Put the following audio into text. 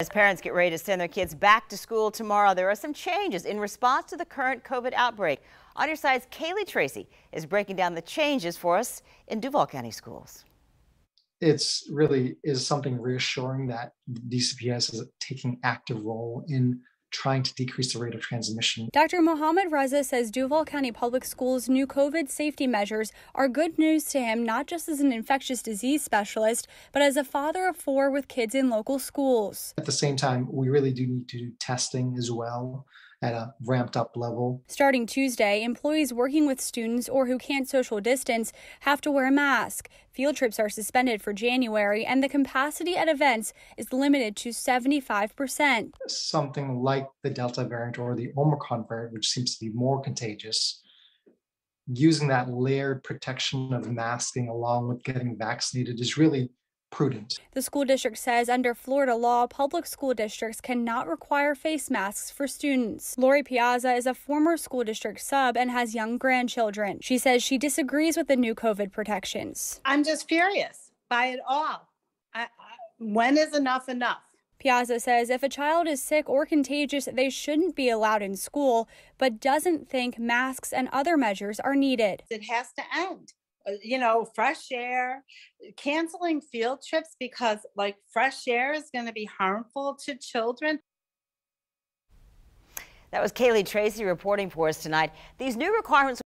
As parents get ready to send their kids back to school tomorrow, there are some changes in response to the current COVID outbreak. On your side's Kaylee Tracy is breaking down the changes for us in Duval County Schools. It's really is something reassuring that DCPS is taking active role in trying to decrease the rate of transmission. Dr. Mohammad Reza says Duval County Public Schools' new COVID safety measures are good news to him, not just as an infectious disease specialist, but as a father of four with kids in local schools. At the same time, we really do need to do testing as well at a ramped up level. Starting Tuesday, employees working with students or who can't social distance have to wear a mask. Field trips are suspended for January, and the capacity at events is limited to 75%. Something like the Delta variant or the Omicron variant, which seems to be more contagious, using that layered protection of masking along with getting vaccinated is really prudent. The school district says under Florida law, public school districts cannot require face masks for students. Lori Piazza is a former school district sub and has young grandchildren. She says she disagrees with the new COVID protections. I'm just furious by it all. I, I, when is enough enough? Piazza says if a child is sick or contagious, they shouldn't be allowed in school, but doesn't think masks and other measures are needed. It has to end. Uh, you know, fresh air, uh, canceling field trips because like fresh air is going to be harmful to children. That was Kaylee Tracy reporting for us tonight. These new requirements